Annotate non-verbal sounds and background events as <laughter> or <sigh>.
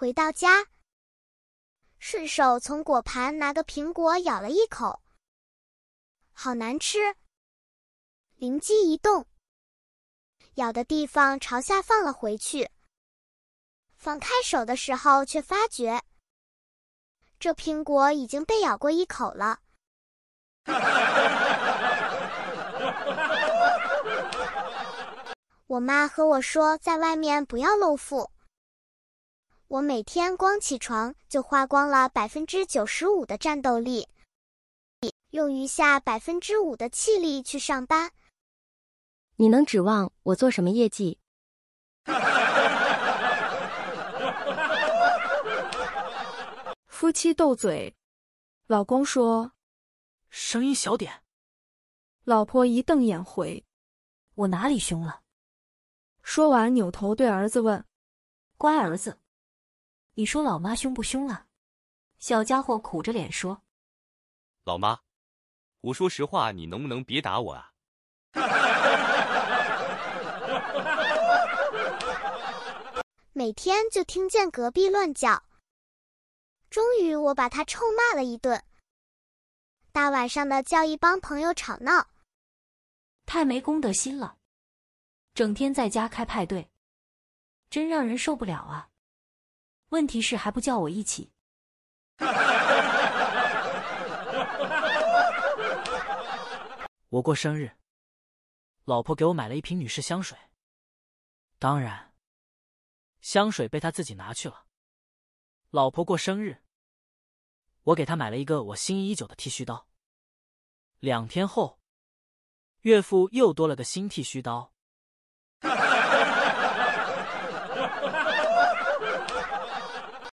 回到家，顺手从果盘拿个苹果咬了一口，好难吃。灵机一动，咬的地方朝下放了回去。放开手的时候，却发觉这苹果已经被咬过一口了。<laughs> 我妈和我说，在外面不要露富。我每天光起床就花光了百分之九十五的战斗力，用余下百分之五的气力去上班。你能指望我做什么业绩？<laughs> 夫妻斗嘴，老公说：“声音小点。”老婆一瞪眼回：“我哪里凶了？”说完扭头对儿子问：“乖儿子。”你说老妈凶不凶啊？小家伙苦着脸说：“老妈，我说实话，你能不能别打我啊？” <laughs> 每天就听见隔壁乱叫。终于我把他臭骂了一顿。大晚上的叫一帮朋友吵闹，太没公德心了。整天在家开派对，真让人受不了啊。问题是还不叫我一起。我过生日，老婆给我买了一瓶女士香水，当然，香水被他自己拿去了。老婆过生日，我给她买了一个我心仪已久的剃须刀。两天后，岳父又多了个新剃须刀。